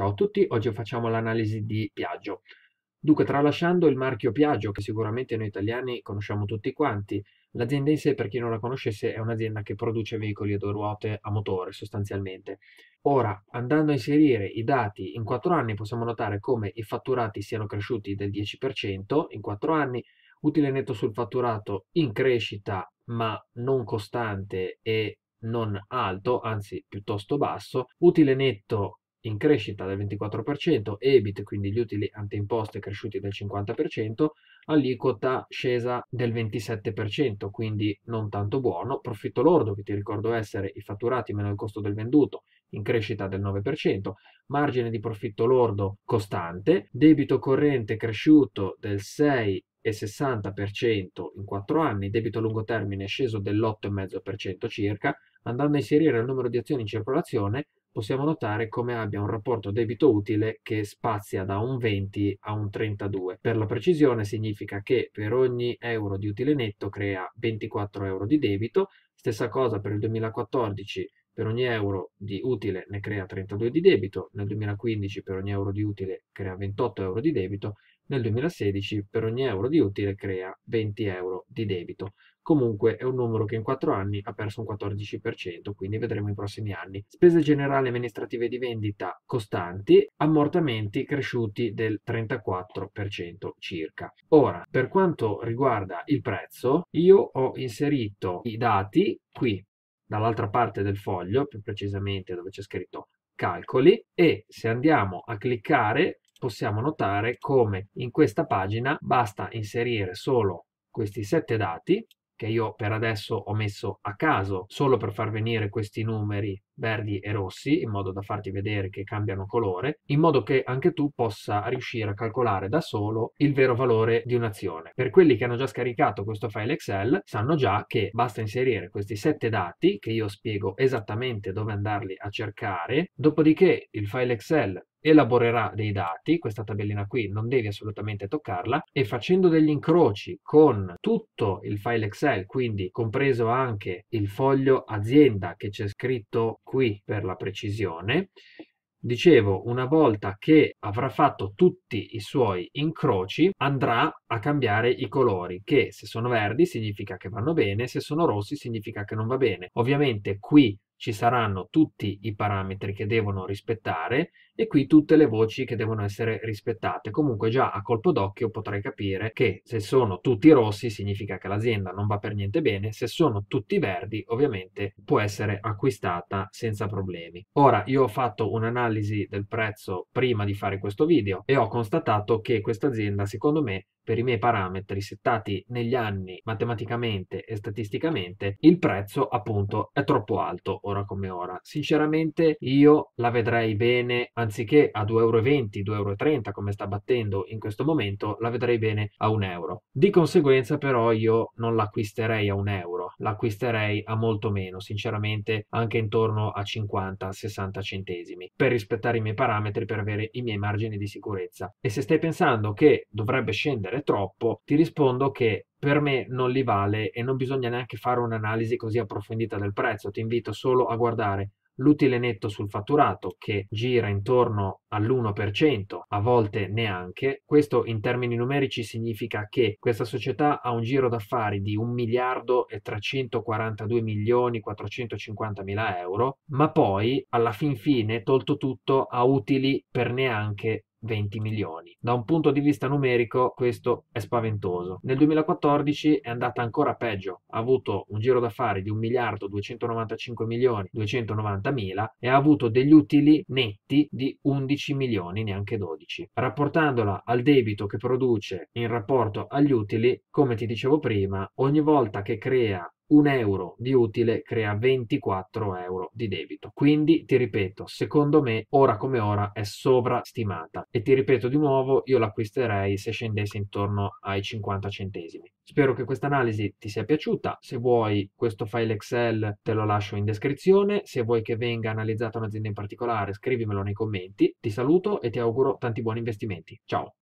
Ciao a tutti, oggi facciamo l'analisi di Piaggio. Dunque, tralasciando il marchio Piaggio, che sicuramente noi italiani conosciamo tutti quanti, l'azienda in sé, per chi non la conoscesse, è un'azienda che produce veicoli a due ruote a motore, sostanzialmente. Ora, andando a inserire i dati in quattro anni, possiamo notare come i fatturati siano cresciuti del 10% in quattro anni, utile netto sul fatturato in crescita, ma non costante e non alto, anzi piuttosto basso, utile netto in crescita del 24%, EBIT, quindi gli utili ante imposte cresciuti del 50%, aliquota scesa del 27%, quindi non tanto buono, profitto lordo che ti ricordo essere i fatturati meno il costo del venduto in crescita del 9%, margine di profitto lordo costante, debito corrente cresciuto del 6 e 60% in 4 anni, debito a lungo termine sceso dell'8,5% circa, andando a inserire il numero di azioni in circolazione possiamo notare come abbia un rapporto debito-utile che spazia da un 20 a un 32. Per la precisione significa che per ogni euro di utile netto crea 24 euro di debito, stessa cosa per il 2014 per ogni euro di utile ne crea 32 di debito, nel 2015 per ogni euro di utile crea 28 euro di debito nel 2016 per ogni euro di utile crea 20 euro di debito. Comunque è un numero che in 4 anni ha perso un 14%, quindi vedremo i prossimi anni. Spese generali amministrative di vendita costanti, ammortamenti cresciuti del 34% circa. Ora, per quanto riguarda il prezzo, io ho inserito i dati qui, dall'altra parte del foglio, più precisamente dove c'è scritto calcoli e se andiamo a cliccare possiamo notare come in questa pagina basta inserire solo questi sette dati che io per adesso ho messo a caso solo per far venire questi numeri verdi e rossi in modo da farti vedere che cambiano colore in modo che anche tu possa riuscire a calcolare da solo il vero valore di un'azione per quelli che hanno già scaricato questo file Excel sanno già che basta inserire questi sette dati che io spiego esattamente dove andarli a cercare dopodiché il file Excel elaborerà dei dati, questa tabellina qui non devi assolutamente toccarla, e facendo degli incroci con tutto il file Excel, quindi compreso anche il foglio azienda che c'è scritto qui per la precisione, Dicevo, una volta che avrà fatto tutti i suoi incroci, andrà a cambiare i colori, che se sono verdi significa che vanno bene, se sono rossi significa che non va bene. Ovviamente qui ci saranno tutti i parametri che devono rispettare e qui tutte le voci che devono essere rispettate. Comunque già a colpo d'occhio potrei capire che se sono tutti rossi significa che l'azienda non va per niente bene, se sono tutti verdi ovviamente può essere acquistata senza problemi. Ora io ho fatto un'analisi del prezzo prima di fare questo video e ho constatato che questa azienda secondo me per i miei parametri settati negli anni matematicamente e statisticamente, il prezzo appunto è troppo alto ora come ora. Sinceramente io la vedrei bene anche anziché a 2,20 euro, 2,30 euro come sta battendo in questo momento, la vedrei bene a 1 euro. Di conseguenza però io non l'acquisterei a 1 euro, l'acquisterei a molto meno, sinceramente anche intorno a 50-60 centesimi, per rispettare i miei parametri, per avere i miei margini di sicurezza. E se stai pensando che dovrebbe scendere troppo, ti rispondo che per me non li vale e non bisogna neanche fare un'analisi così approfondita del prezzo. Ti invito solo a guardare l'utile netto sul fatturato che gira intorno all'1%, a volte neanche. Questo in termini numerici significa che questa società ha un giro d'affari di 1 miliardo e 342 milioni 450 mila euro, ma poi alla fin fine, tolto tutto, ha utili per neanche 20 milioni. Da un punto di vista numerico questo è spaventoso. Nel 2014 è andata ancora peggio, ha avuto un giro d'affari di 1 miliardo 295 milioni 290 mila e ha avuto degli utili netti di 11 milioni, neanche 12. Rapportandola al debito che produce in rapporto agli utili, come ti dicevo prima, ogni volta che crea un euro di utile crea 24 euro di debito. Quindi ti ripeto, secondo me ora come ora è sovrastimata e ti ripeto di nuovo, io l'acquisterei se scendesse intorno ai 50 centesimi. Spero che questa analisi ti sia piaciuta, se vuoi questo file Excel te lo lascio in descrizione, se vuoi che venga analizzata un'azienda in particolare scrivimelo nei commenti, ti saluto e ti auguro tanti buoni investimenti. Ciao!